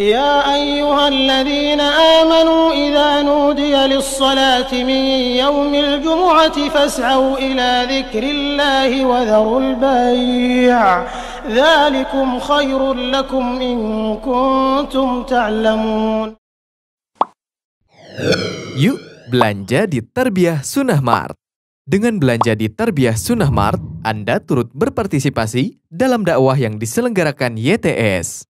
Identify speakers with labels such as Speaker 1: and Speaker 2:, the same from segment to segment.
Speaker 1: يا أيها الذين آمنوا إذا نودي للصلاة من يوم الجمعة فاسعوا إلى ذكر الله وذروا البيع ذلكم خير لكم إن كنتم تعلمون Yuk belanja di Terbiah Sunnah Mart. Dengan belanja di Terbiah Sunnah Mart, Anda turut berpartisipasi dalam dakwah yang diselenggarakan YTS.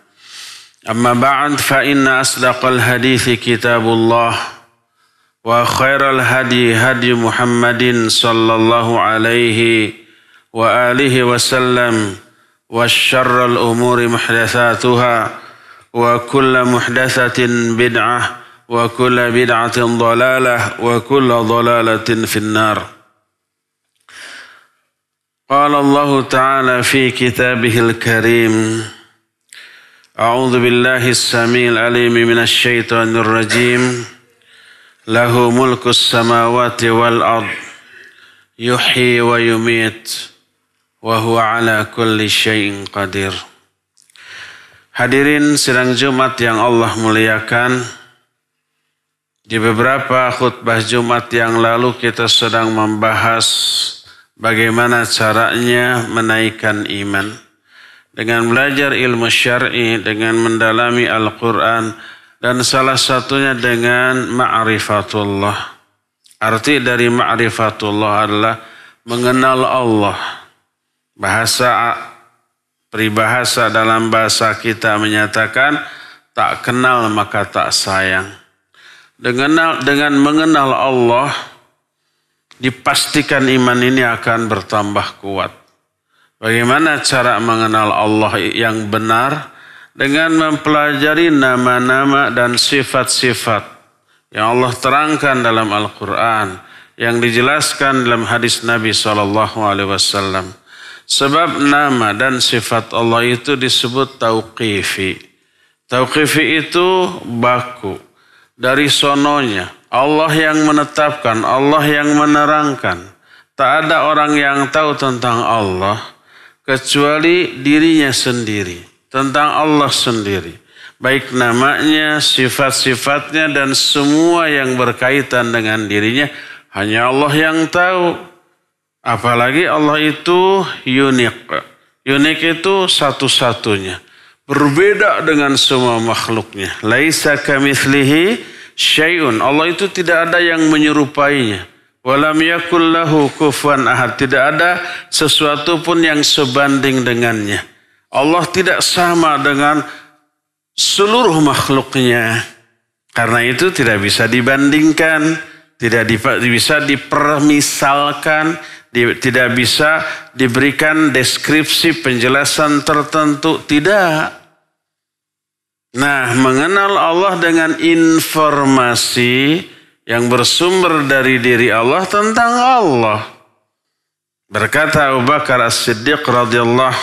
Speaker 1: أما بعد فإن أصدق الحديث كتاب الله وخير الهدي هدي محمد صلى الله عليه وآله وسلم وشر الأمور محدثاتها وكل محدثة بدعة وكل بدعة ضلالة وكل ضلالة في النار قال الله تعالى في كتابه الكريم أعوذ بالله السميع العليم من الشيطان الرجيم له ملك السماوات والأرض يحيي ويميت وهو على كل شيء قدير Hadirin sidang Jumat yang Allah muliakan, di beberapa khutbah Jumat yang lalu kita sedang membahas bagaimana caranya menaikkan iman dengan belajar ilmu syar'i, dengan mendalami Al-Quran, dan salah satunya dengan ma'rifatullah. Arti dari ma'rifatullah adalah mengenal Allah. Bahasa peribahasa dalam bahasa kita menyatakan tak kenal maka tak sayang. Dengan dengan mengenal Allah dipastikan iman ini akan bertambah kuat. Bagaimana cara mengenal Allah yang benar? Dengan mempelajari nama-nama dan sifat-sifat yang Allah terangkan dalam Al-Quran, yang dijelaskan dalam hadis Nabi saw. Sebab nama dan sifat Allah itu disebut tauqifi. Tauqifi itu baku dari sononya. Allah yang menetapkan, Allah yang menerangkan. Tak ada orang yang tahu tentang Allah kecuali dirinya sendiri, tentang Allah sendiri, baik namanya, sifat-sifatnya, dan semua yang berkaitan dengan dirinya. Hanya Allah yang tahu, apalagi Allah itu unik. Unik itu satu-satunya, berbeda dengan semua makhluknya. Laisa kamitslihi syai'un. Allah itu tidak ada yang menyerupainya. Walam yakullahu kufuan ahad. Tidak ada sesuatu pun yang sebanding dengannya. Allah tidak sama dengan seluruh makhluknya. Karena itu tidak bisa dibandingkan, tidak bisa dipermisalkan, tidak bisa diberikan deskripsi penjelasan tertentu. Tidak. Nah, mengenal Allah dengan informasi, yang bersumber dari diri Allah tentang Allah. Berkata Abu Bakar As-Siddiq radhiyallahu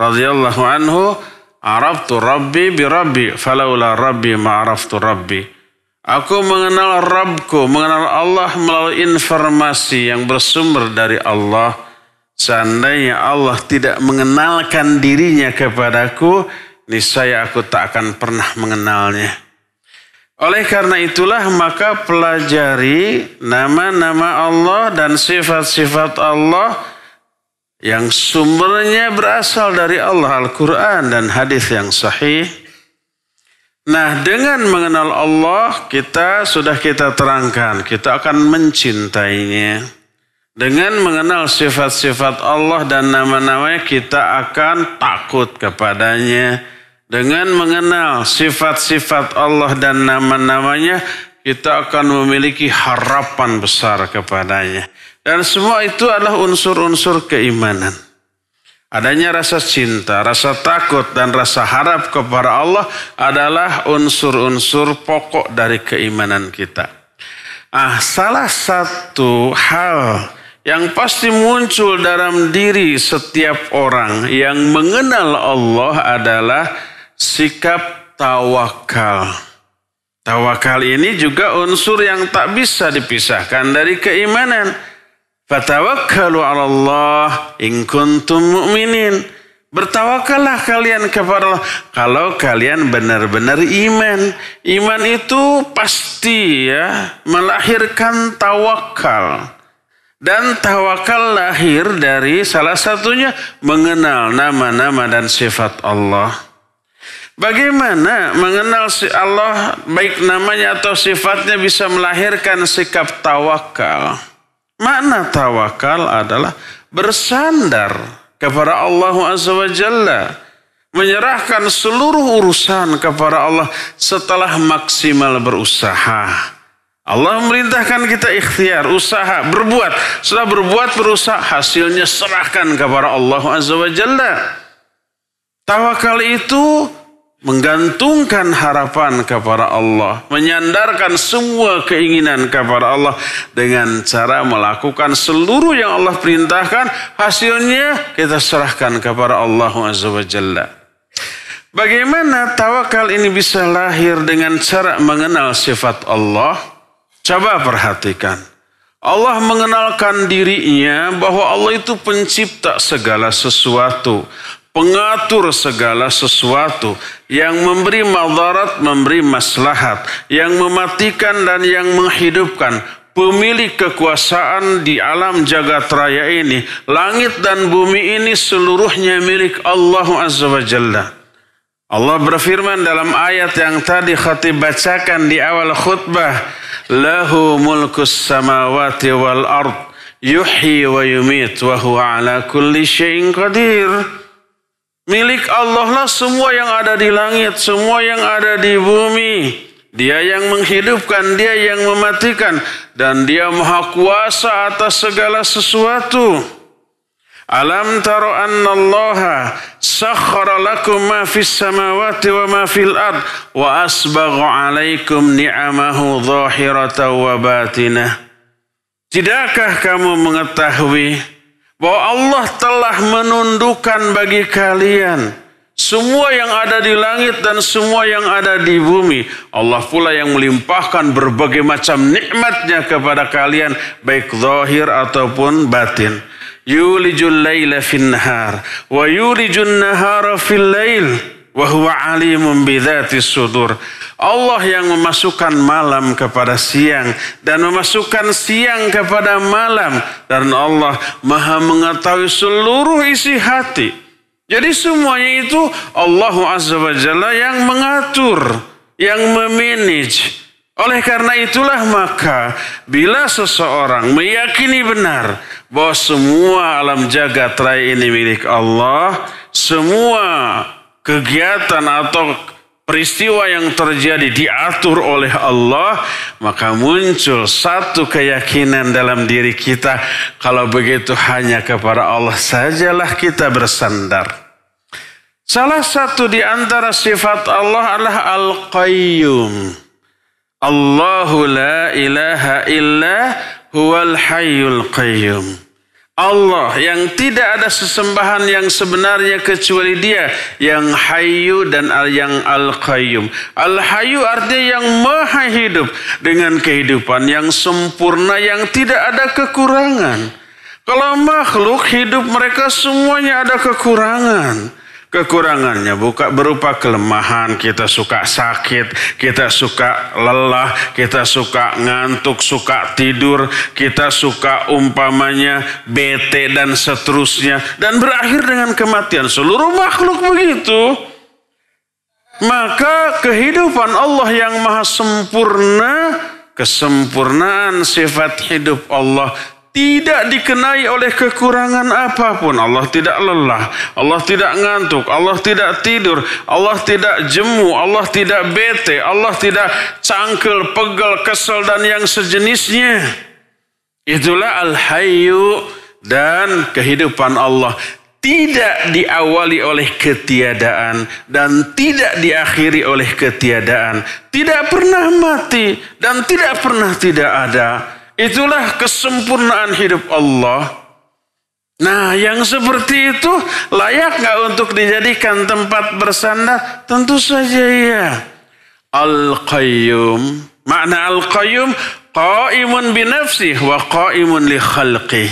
Speaker 1: radhiyallahu anhu, "Araftu Rabbi bi Rabbi, falaula Rabbi ma araftu Rabbi." Aku mengenal Rabbku, mengenal Allah melalui informasi yang bersumber dari Allah. Seandainya Allah tidak mengenalkan dirinya kepadaku, niscaya aku tak akan pernah mengenalnya. Oleh karena itulah maka pelajari nama-nama Allah dan sifat-sifat Allah yang sumbernya berasal dari Allah Al-Quran dan hadis yang sahih. Nah dengan mengenal Allah kita sudah kita terangkan kita akan mencintainya. Dengan mengenal sifat-sifat Allah dan nama-namanya kita akan takut kepadanya dengan mengenal sifat-sifat Allah dan nama-namanya, kita akan memiliki harapan besar kepadanya. Dan semua itu adalah unsur-unsur keimanan. Adanya rasa cinta, rasa takut, dan rasa harap kepada Allah adalah unsur-unsur pokok dari keimanan kita. Ah, salah satu hal yang pasti muncul dalam diri setiap orang yang mengenal Allah adalah sikap tawakal. Tawakal ini juga unsur yang tak bisa dipisahkan dari keimanan. Fatawakkalu 'ala Allah in kuntum mu'minin. Bertawakallah kalian kepada Allah kalau kalian benar-benar iman. Iman itu pasti ya melahirkan tawakal. Dan tawakal lahir dari salah satunya mengenal nama-nama dan sifat Allah. Bagaimana mengenal si Allah baik namanya atau sifatnya bisa melahirkan sikap tawakal? Makna tawakal adalah bersandar kepada Allah Azza wa Jalla. Menyerahkan seluruh urusan kepada Allah setelah maksimal berusaha. Allah merintahkan kita ikhtiar, usaha, berbuat. Setelah berbuat, berusaha, hasilnya serahkan kepada Allah Azza wa Jalla. Tawakal itu menggantungkan harapan kepada Allah, menyandarkan semua keinginan kepada Allah dengan cara melakukan seluruh yang Allah perintahkan, hasilnya kita serahkan kepada Allah Azza Bagaimana tawakal ini bisa lahir dengan cara mengenal sifat Allah? Coba perhatikan. Allah mengenalkan dirinya bahwa Allah itu pencipta segala sesuatu pengatur segala sesuatu, yang memberi madarat, memberi maslahat, yang mematikan dan yang menghidupkan, pemilik kekuasaan di alam jagat raya ini, langit dan bumi ini seluruhnya milik Allah Azza wa Jalla. Allah berfirman dalam ayat yang tadi khatib bacakan di awal khutbah, "Lahu mulkus samawati wal ard, yuhyi wa yumit wa huwa ala kulli syai'in qadir." Milik Allah lah semua yang ada di langit, semua yang ada di bumi. Dia yang menghidupkan, dia yang mematikan. Dan dia maha kuasa atas segala sesuatu. Alam taro annallaha sakhara lakum ma fis samawati wa ma fil ard wa asbagha alaikum ni'amahu zahirata wa batinah. Tidakkah kamu mengetahui bahwa Allah telah menundukkan bagi kalian semua yang ada di langit dan semua yang ada di bumi. Allah pula yang melimpahkan berbagai macam nikmatnya kepada kalian baik zahir ataupun batin. Yulijul laila fin nahar wa yulijun nahara fil lail wa huwa alimun bidzatis sudur. Allah yang memasukkan malam kepada siang dan memasukkan siang kepada malam dan Allah Maha mengetahui seluruh isi hati. Jadi semuanya itu Allah Azza wa Jalla yang mengatur, yang memanage. Oleh karena itulah maka bila seseorang meyakini benar bahwa semua alam jagat raya ini milik Allah, semua kegiatan atau peristiwa yang terjadi diatur oleh Allah, maka muncul satu keyakinan dalam diri kita. Kalau begitu hanya kepada Allah sajalah kita bersandar. Salah satu di antara sifat Allah adalah Al-Qayyum. Allahu la ilaha illa huwal hayyul qayyum. Allah yang tidak ada sesembahan yang sebenarnya kecuali Dia yang Hayu dan yang Al Qayyum. Al Hayu artinya yang Maha Hidup dengan kehidupan yang sempurna yang tidak ada kekurangan. Kalau makhluk hidup mereka semuanya ada kekurangan kekurangannya buka berupa kelemahan kita suka sakit kita suka lelah kita suka ngantuk suka tidur kita suka umpamanya bete dan seterusnya dan berakhir dengan kematian seluruh makhluk begitu maka kehidupan Allah yang maha sempurna kesempurnaan sifat hidup Allah tidak dikenai oleh kekurangan apapun. Allah tidak lelah, Allah tidak ngantuk, Allah tidak tidur, Allah tidak jemu, Allah tidak bete, Allah tidak cangkel, pegel, kesel dan yang sejenisnya. Itulah al-hayyu dan kehidupan Allah tidak diawali oleh ketiadaan dan tidak diakhiri oleh ketiadaan, tidak pernah mati dan tidak pernah tidak ada. Itulah kesempurnaan hidup Allah. Nah, yang seperti itu layak nggak untuk dijadikan tempat bersandar? Tentu saja ya. Al-Qayyum. Makna Al-Qayyum, Qaimun binafsih wa qaimun li khalqi.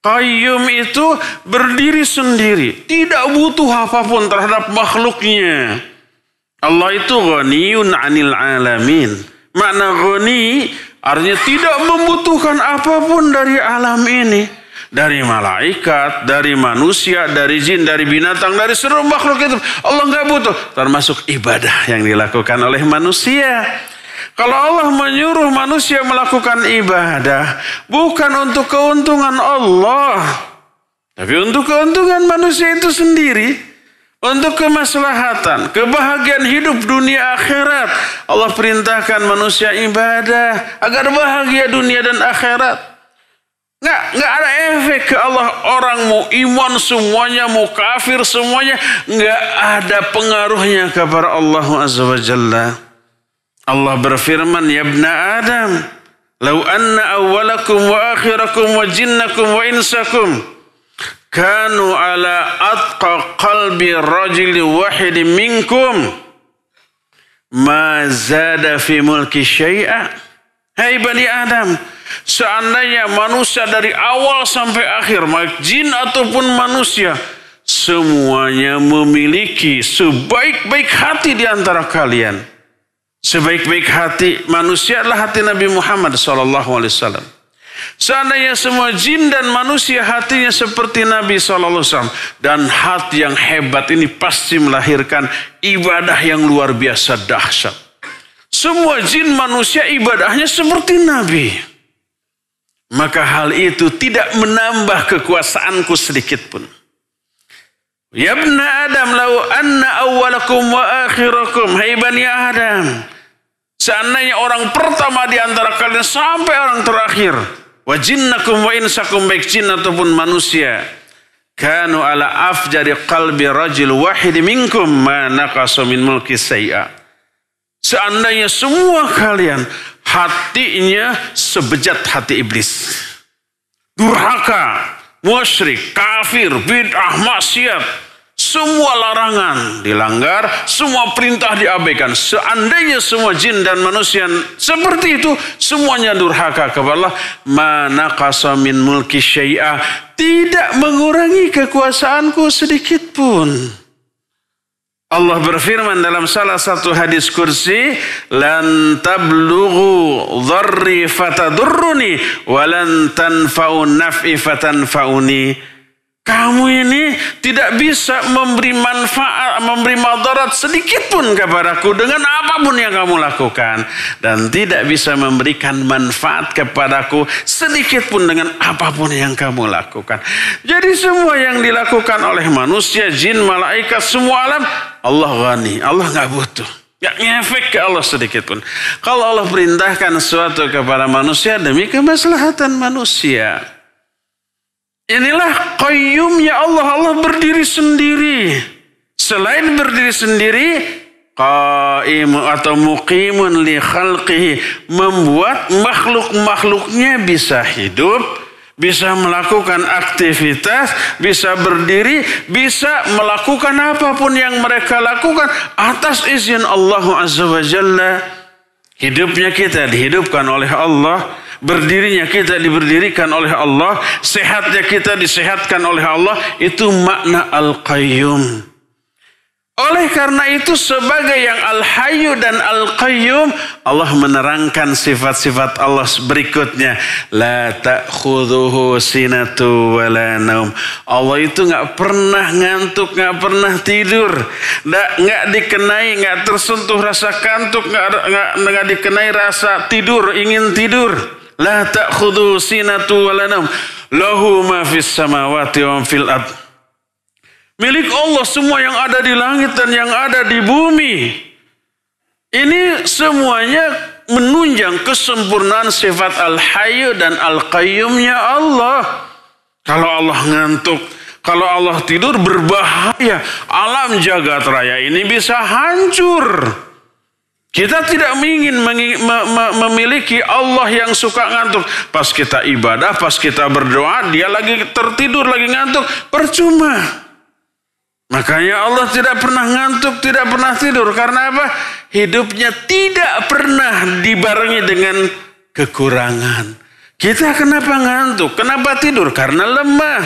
Speaker 1: Qayyum itu berdiri sendiri. Tidak butuh apapun terhadap makhluknya. Allah itu ghaniyun anil alamin. Makna ghani Artinya tidak membutuhkan apapun dari alam ini. Dari malaikat, dari manusia, dari jin, dari binatang, dari seluruh makhluk itu. Allah nggak butuh. Termasuk ibadah yang dilakukan oleh manusia. Kalau Allah menyuruh manusia melakukan ibadah, bukan untuk keuntungan Allah. Tapi untuk keuntungan manusia itu sendiri untuk kemaslahatan, kebahagiaan hidup dunia akhirat. Allah perintahkan manusia ibadah agar bahagia dunia dan akhirat. Nggak, nggak ada efek ke Allah orang mau iman semuanya, mau kafir semuanya. Nggak ada pengaruhnya kepada Allah Azza wa Jalla. Allah berfirman, Ya Ibn Adam, Lau anna awalakum wa akhirakum wa jinnakum wa insakum kanu ala atqa qalbi rajuli wahidi minkum ma zada fi mulki syai'a hai bani adam seandainya manusia dari awal sampai akhir baik jin ataupun manusia semuanya memiliki sebaik-baik hati di antara kalian sebaik-baik hati manusia adalah hati Nabi Muhammad sallallahu alaihi wasallam Seandainya semua jin dan manusia hatinya seperti Nabi SAW. Dan hati yang hebat ini pasti melahirkan ibadah yang luar biasa dahsyat. Semua jin manusia ibadahnya seperti Nabi. Maka hal itu tidak menambah kekuasaanku sedikit pun. Ya bna Adam, lau anna awalakum wa akhirakum. Hai bani Adam. Seandainya orang pertama di antara kalian sampai orang terakhir Wa jinnakum wa insakum baik jin ataupun manusia. Kanu ala afjari qalbi rajul wahid minkum ma naqasu min mulki sayya Seandainya semua kalian hatinya sebejat hati iblis. Durhaka, musyrik, kafir, bid'ah, maksiat, semua larangan dilanggar, semua perintah diabaikan. Seandainya semua jin dan manusia seperti itu, semuanya durhaka kepada Allah. Mana kasamin mulki syai'ah. Tidak mengurangi kekuasaanku sedikit pun. Allah berfirman dalam salah satu hadis kursi, "Lan tablughu dharri fatadurruni wa lan tanfa'u naf'i fatanfa'uni." Kamu ini tidak bisa memberi manfaat, memberi madarat sedikit pun kepadaku dengan apapun yang kamu lakukan. Dan tidak bisa memberikan manfaat kepadaku sedikit pun dengan apapun yang kamu lakukan. Jadi semua yang dilakukan oleh manusia, jin, malaikat, semua alam, Allah ghani, Allah nggak butuh. Gak ngefek ke Allah sedikit pun. Kalau Allah perintahkan sesuatu kepada manusia demi kemaslahatan manusia. Inilah ya Allah. Allah berdiri sendiri. Selain berdiri sendiri, qaim atau muqimun li khalqihi membuat makhluk-makhluknya bisa hidup, bisa melakukan aktivitas, bisa berdiri, bisa melakukan apapun yang mereka lakukan atas izin Allah Azza wa Jalla. Hidupnya kita dihidupkan oleh Allah berdirinya kita diberdirikan oleh Allah, sehatnya kita disehatkan oleh Allah, itu makna Al-Qayyum. Oleh karena itu sebagai yang Al-Hayyu dan Al-Qayyum, Allah menerangkan sifat-sifat Allah berikutnya. La ta'khuduhu sinatu wa la naum. Allah itu nggak pernah ngantuk, nggak pernah tidur. nggak dikenai, nggak tersentuh rasa kantuk, nggak dikenai rasa tidur, ingin tidur. La ta'khudhu sinatu walanam. Lahu ma fis samawati wa fil ad. Milik Allah semua yang ada di langit dan yang ada di bumi. Ini semuanya menunjang kesempurnaan sifat al hayy dan Al-Qayyumnya Allah. Kalau Allah ngantuk, kalau Allah tidur berbahaya. Alam jagat raya ini bisa hancur. Kita tidak ingin memiliki Allah yang suka ngantuk. Pas kita ibadah, pas kita berdoa, dia lagi tertidur, lagi ngantuk. Percuma. Makanya Allah tidak pernah ngantuk, tidak pernah tidur. Karena apa? Hidupnya tidak pernah dibarengi dengan kekurangan. Kita kenapa ngantuk? Kenapa tidur? Karena lemah.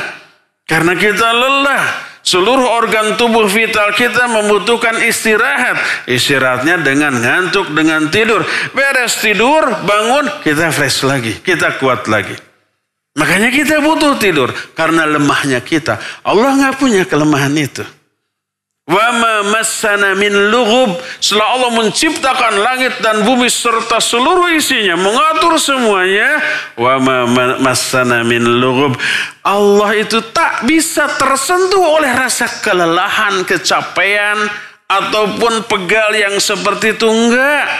Speaker 1: Karena kita lelah. Seluruh organ tubuh vital kita membutuhkan istirahat. Istirahatnya dengan ngantuk, dengan tidur. Beres tidur, bangun, kita fresh lagi. Kita kuat lagi. Makanya kita butuh tidur. Karena lemahnya kita. Allah nggak punya kelemahan itu. Wama massana min lugub. Setelah Allah menciptakan langit dan bumi serta seluruh isinya. Mengatur semuanya. Wama massana min lugub. Allah itu tak bisa tersentuh oleh rasa kelelahan, kecapean. Ataupun pegal yang seperti itu. Enggak.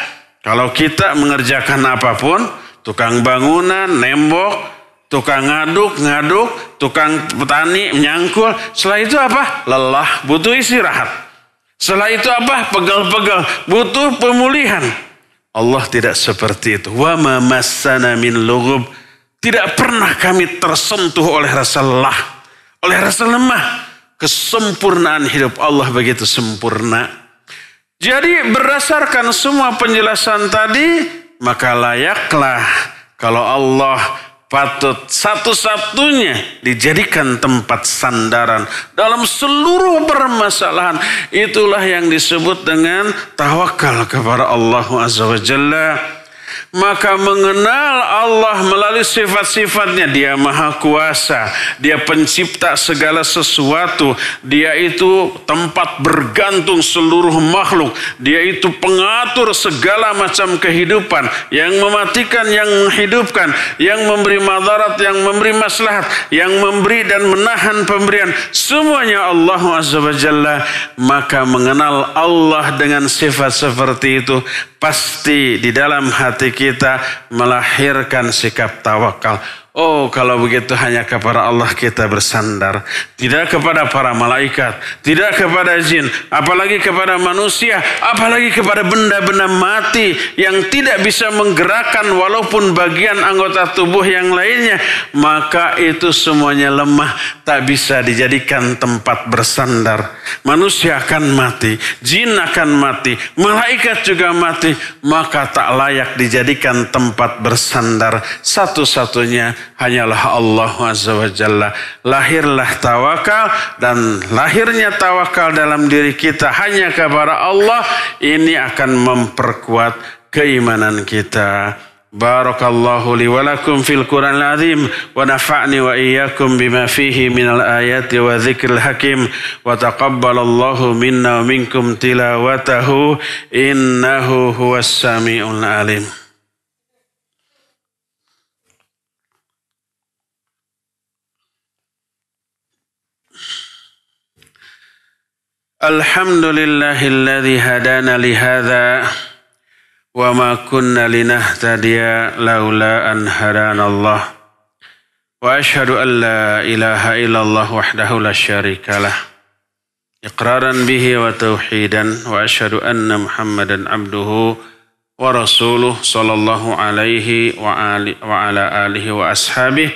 Speaker 1: Kalau kita mengerjakan apapun. Tukang bangunan, nembok tukang ngaduk, ngaduk, tukang petani, menyangkul. Setelah itu apa? Lelah, butuh istirahat. Setelah itu apa? Pegal-pegal, butuh pemulihan. Allah tidak seperti itu. Wa ma massana min lugub. Tidak pernah kami tersentuh oleh rasa lelah, oleh rasa lemah. Kesempurnaan hidup Allah begitu sempurna. Jadi berdasarkan semua penjelasan tadi, maka layaklah kalau Allah patut satu-satunya dijadikan tempat sandaran dalam seluruh permasalahan. Itulah yang disebut dengan tawakal kepada Allah Azza wa Jalla. Maka mengenal Allah melalui sifat-sifatnya. Dia maha kuasa. Dia pencipta segala sesuatu. Dia itu tempat bergantung seluruh makhluk. Dia itu pengatur segala macam kehidupan. Yang mematikan, yang menghidupkan. Yang memberi madarat, yang memberi maslahat. Yang memberi dan menahan pemberian. Semuanya Allah Azza Maka mengenal Allah dengan sifat seperti itu. Pasti di dalam hati kita kita melahirkan sikap tawakal. Oh kalau begitu hanya kepada Allah kita bersandar. Tidak kepada para malaikat. Tidak kepada jin. Apalagi kepada manusia. Apalagi kepada benda-benda mati. Yang tidak bisa menggerakkan walaupun bagian anggota tubuh yang lainnya. Maka itu semuanya lemah. Tak bisa dijadikan tempat bersandar. Manusia akan mati. Jin akan mati. Malaikat juga mati. Maka tak layak dijadikan tempat bersandar. Satu-satunya hanyalah Allah Azza wa Jalla. Lahirlah tawakal dan lahirnya tawakal dalam diri kita hanya kepada Allah. Ini akan memperkuat keimanan kita. Barakallahu li walakum fil Quran azim wa nafa'ni wa iyyakum bima fihi min al ayati wa dzikril hakim wa taqabbalallahu minna wa minkum tilawatahu innahu huwas samiul alim الحمد لله الذي هدانا لهذا وما كنا لنهتدي لولا أن هدانا الله وأشهد أن لا إله إلا الله وحده لا شريك له إقرارا به وتوحيدا وأشهد أن محمدا عبده ورسوله صلى الله عليه وعلى آله وأصحابه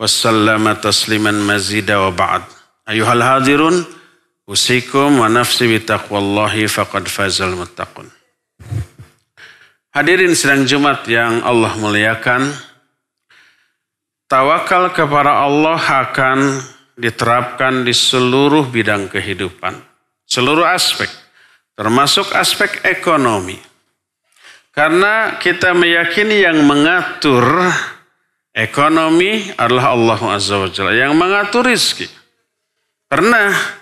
Speaker 1: وسلم تسليما مزيدا وبعد أيها الحاضرون Usikum wa nafsi bitaqwallahi faqad fazal muttaqun. Hadirin sedang Jumat yang Allah muliakan, tawakal kepada Allah akan diterapkan di seluruh bidang kehidupan, seluruh aspek, termasuk aspek ekonomi. Karena kita meyakini yang mengatur ekonomi adalah Allah Azza wa Jalla, yang mengatur rizki. Pernah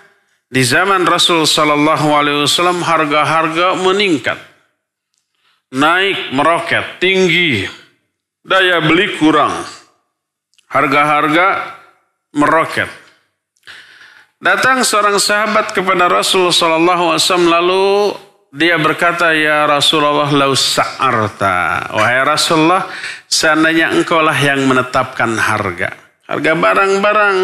Speaker 1: di zaman Rasul Shallallahu Alaihi Wasallam harga-harga meningkat, naik meroket tinggi, daya beli kurang, harga-harga meroket. Datang seorang sahabat kepada Rasul Shallallahu Alaihi Wasallam lalu dia berkata, Ya Rasulullah, lau sa'arta. Wahai Rasulullah, seandainya engkaulah yang menetapkan harga. Harga barang-barang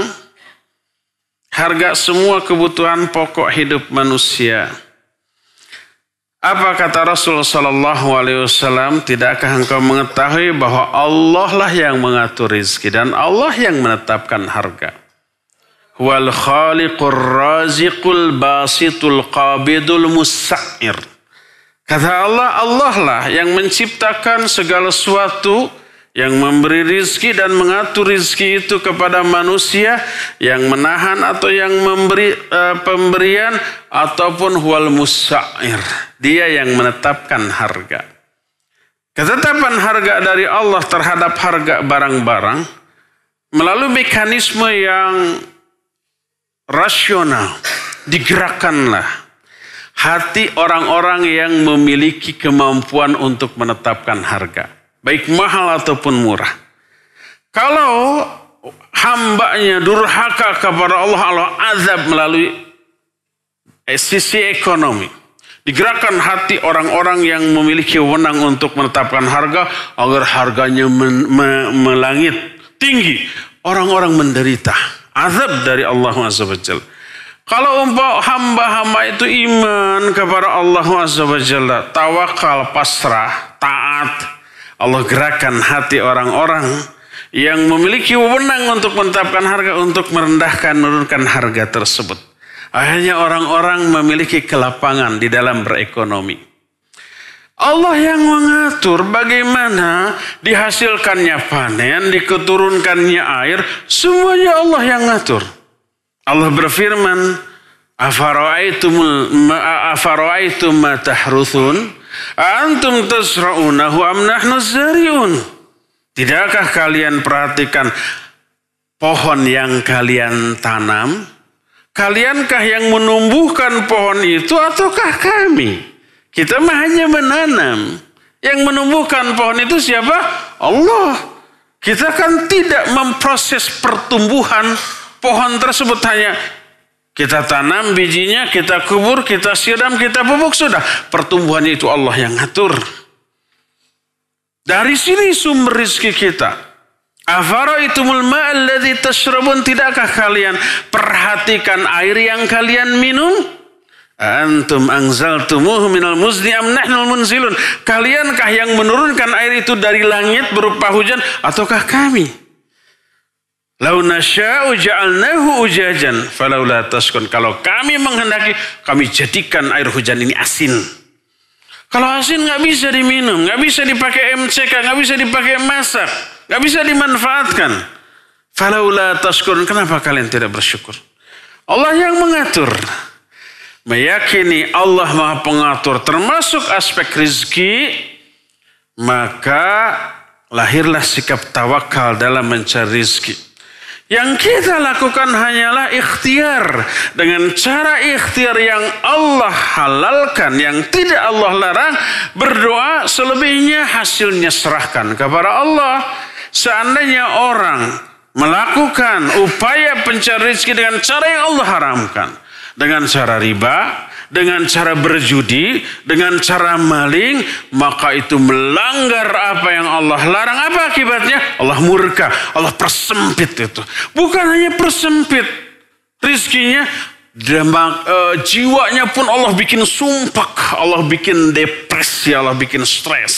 Speaker 1: harga semua kebutuhan pokok hidup manusia. Apa kata Rasulullah Sallallahu Alaihi Wasallam? Tidakkah engkau mengetahui bahwa Allah lah yang mengatur rizki dan Allah yang menetapkan harga. Wal khaliqur raziqul basitul qabidul musa'ir. Kata Allah, Allah lah yang menciptakan segala sesuatu yang memberi rizki dan mengatur rizki itu kepada manusia yang menahan atau yang memberi e, pemberian ataupun huwal musair dia yang menetapkan harga ketetapan harga dari Allah terhadap harga barang-barang melalui mekanisme yang rasional digerakkanlah hati orang-orang yang memiliki kemampuan untuk menetapkan harga Baik mahal ataupun murah. Kalau hambanya durhaka kepada Allah, Allah azab melalui eh, sisi ekonomi. Digerakkan hati orang-orang yang memiliki wewenang untuk menetapkan harga agar harganya men, me, melangit tinggi. Orang-orang menderita. Azab dari Allah SWT. Kalau umpah hamba-hamba itu iman kepada Allah SWT, tawakal, pasrah, taat, Allah gerakan hati orang-orang yang memiliki wewenang untuk menetapkan harga untuk merendahkan menurunkan harga tersebut. Akhirnya orang-orang memiliki kelapangan di dalam berekonomi. Allah yang mengatur bagaimana dihasilkannya panen, diketurunkannya air, semuanya Allah yang ngatur. Allah berfirman, Afaro'aitum ma tahrutsun Antum tasra'unahu am nahnu zari'un. Tidakkah kalian perhatikan pohon yang kalian tanam? Kaliankah yang menumbuhkan pohon itu ataukah kami? Kita mah hanya menanam. Yang menumbuhkan pohon itu siapa? Allah. Kita kan tidak memproses pertumbuhan pohon tersebut hanya kita tanam bijinya, kita kubur, kita siram, kita pupuk sudah. Pertumbuhannya itu Allah yang ngatur. Dari sini sumber rizki kita. itu mulma alladhi tashrabun. Tidakkah kalian perhatikan air yang kalian minum? Antum angzaltumuhu minal muzni am nahnul munzilun. Kaliankah yang menurunkan air itu dari langit berupa hujan ataukah kami? Lau nasya'u ja'alnahu ujajan falaula taskun. Kalau kami menghendaki, kami jadikan air hujan ini asin. Kalau asin nggak bisa diminum, nggak bisa dipakai MCK, nggak bisa dipakai masak, nggak bisa dimanfaatkan. Falaula taskun. Kenapa kalian tidak bersyukur? Allah yang mengatur. Meyakini Allah maha pengatur termasuk aspek rizki. Maka lahirlah sikap tawakal dalam mencari rizki. Yang kita lakukan hanyalah ikhtiar dengan cara ikhtiar yang Allah halalkan, yang tidak Allah larang, berdoa selebihnya hasilnya serahkan kepada Allah. Seandainya orang melakukan upaya pencari rezeki dengan cara yang Allah haramkan, dengan cara riba, dengan cara berjudi, dengan cara maling, maka itu melanggar apa yang Allah larang. Apa akibatnya? Allah murka, Allah persempit itu. Bukan hanya persempit rizkinya, demak, e, eh, jiwanya pun Allah bikin sumpah, Allah bikin depresi, Allah bikin stres.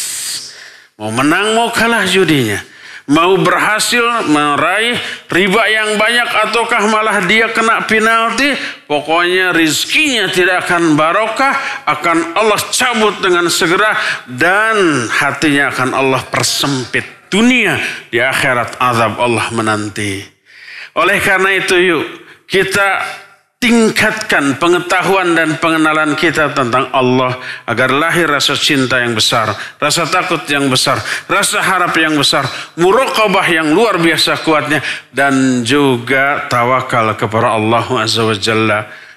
Speaker 1: Mau menang, mau kalah judinya. Mau berhasil meraih riba yang banyak ataukah malah dia kena penalti, pokoknya rizkinya tidak akan barokah, akan Allah cabut dengan segera dan hatinya akan Allah persempit. Dunia di akhirat azab Allah menanti. Oleh karena itu yuk kita tingkatkan pengetahuan dan pengenalan kita tentang Allah agar lahir rasa cinta yang besar, rasa takut yang besar, rasa harap yang besar, muraqabah yang luar biasa kuatnya dan juga tawakal kepada Allah Azza wa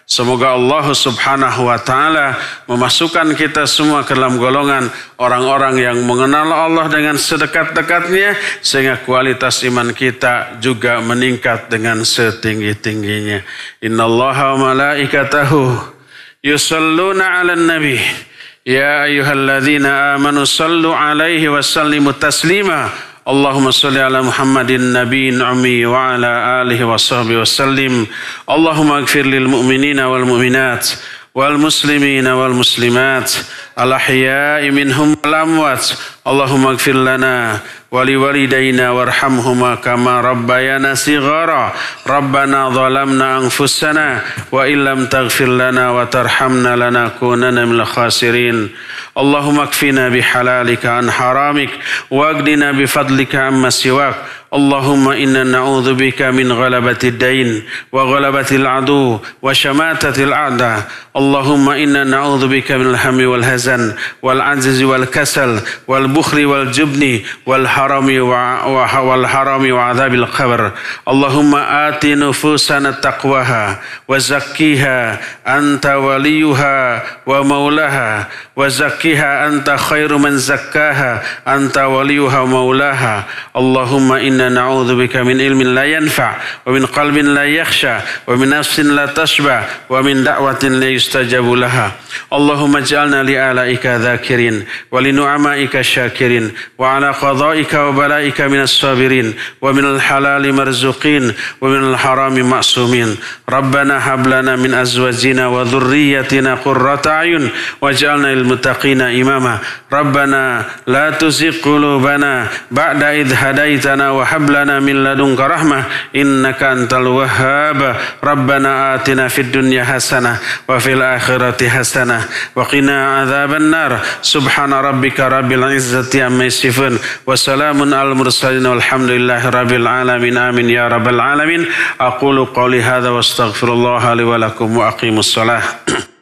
Speaker 1: Semoga Allah Subhanahu wa taala memasukkan kita semua ke dalam golongan orang-orang yang mengenal Allah dengan sedekat-dekatnya sehingga kualitas iman kita juga meningkat dengan setinggi-tingginya. Innallaha wa malaikatahu yusalluna 'alan nabi. Ya ayyuhalladzina amanu sallu 'alaihi wa sallimu taslima. اللهم صل على محمد النبي الأمي وعلى آله وصحبه وسلم اللهم اغفر للمؤمنين والمؤمنات والمسلمين والمسلمات Al-Ahya'i minhum lamwat. Allahumma gfir lana wali walidayna warhamhuma kama rabbayana sigara. Rabbana zalamna anfusana wa illam taghfir lana wa tarhamna lana kunana min khasirin. Allahumma gfina bihalalika an haramik wa agdina bifadlika amma siwak. اللهم إنا نعوذ بك من غلبة الدين وغلبة العدو وشماتة الأعداء اللهم إنا نعوذ بك من الهم والهزع الحزن والعجز والكسل والبخل والجبن والحرم والحرم وعذاب القبر اللهم آت نفوسنا تقواها وزكيها أنت وليها ومولاها وزكيها أنت خير من زكاها أنت وليها ومولاها اللهم إنا نعوذ بك من علم لا ينفع ومن قلب لا يخشى ومن نفس لا تشبع ومن دعوة لا يستجاب لها اللهم اجعلنا لآل لجلائك ذاكرين ولنعمائك شاكرين وعلى قضائك وبلائك من الصابرين ومن الحلال مرزوقين ومن الحرام معصومين ربنا هب لنا من أزواجنا وذريتنا قرة أعين واجعلنا للمتقين إماما ربنا لا تزغ قلوبنا بعد إذ هديتنا وهب لنا من لدنك رحمة إنك أنت الوهاب ربنا آتنا في الدنيا حسنة وفي الآخرة حسنة وقنا عذاب adzaban nar. Subhana rabbika rabbil izzati amma yasifun wa salamun al mursalin walhamdulillahi rabbil alamin. Amin ya rabbal alamin. Aqulu qawli hadza wa astaghfirullah li wa lakum wa aqimus salah.